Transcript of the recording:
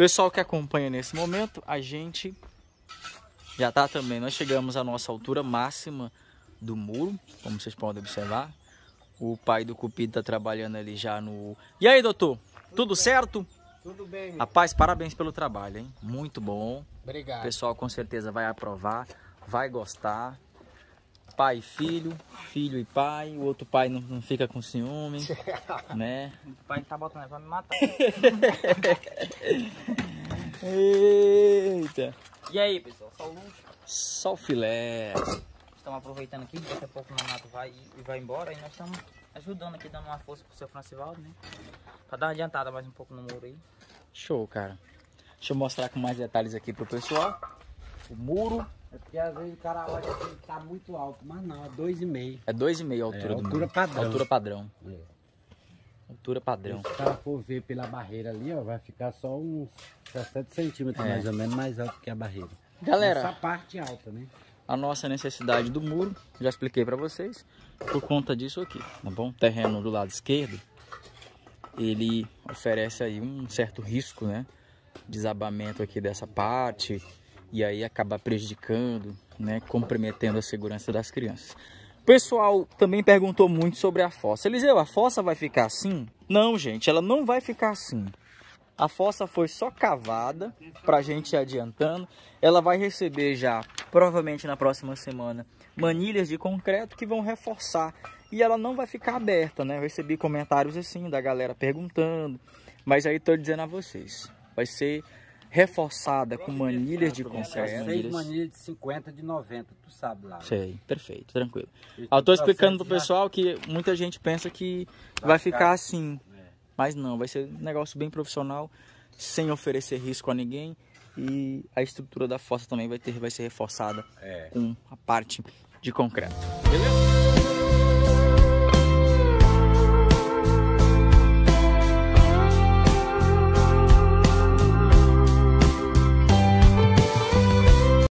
Pessoal que acompanha nesse momento, a gente já está também, nós chegamos à nossa altura máxima do muro, como vocês podem observar. O pai do Cupido está trabalhando ali já no... E aí, doutor? Tudo, Tudo certo? Tudo bem. Rapaz, parabéns pelo trabalho, hein? Muito bom. Obrigado. O pessoal com certeza vai aprovar, vai gostar pai e filho, filho e pai, o outro pai não, não fica com ciúme, né? O pai tá botando, vai me matar. Eita. E aí, pessoal, só o luxo? Só o filé. Estamos aproveitando aqui, daqui a pouco o Nonato vai e vai embora, e nós estamos ajudando aqui, dando uma força pro seu Francivaldo, né? Pra dar uma adiantada mais um pouco no muro aí. Show, cara. Deixa eu mostrar com mais detalhes aqui pro pessoal. O muro é porque às vezes o cara olha que tá muito alto, mas não, é 2,5. É 2,5 a altura é, do altura padrão. Altura padrão. É. Altura padrão. Se o cara for ver pela barreira ali, ó, vai ficar só uns 17 centímetros é. mais ou menos mais alto que a barreira. Galera. Essa parte alta, né? A nossa necessidade do muro, já expliquei para vocês, por conta disso aqui, tá bom? O terreno do lado esquerdo, ele oferece aí um certo risco, né? Desabamento aqui dessa parte, e aí acabar prejudicando, né, comprometendo a segurança das crianças. O pessoal também perguntou muito sobre a fossa. Eliseu, a fossa vai ficar assim? Não, gente, ela não vai ficar assim. A fossa foi só cavada para a gente ir adiantando. Ela vai receber já, provavelmente na próxima semana, manilhas de concreto que vão reforçar. E ela não vai ficar aberta, né? Eu recebi comentários assim da galera perguntando. Mas aí estou dizendo a vocês, vai ser reforçada com manilhas de concreto. Seis manilhas de 50, de 90, tu sabe lá. Né? Sei, perfeito, tranquilo. Eu tô tá explicando pro né? pessoal que muita gente pensa que vai, ficar, assim. É. Mas não, vai ser um negócio bem profissional, sem oferecer risco a ninguém. E a estrutura da fossa também vai, ter, vai ser reforçada é. com a parte de concreto. Beleza?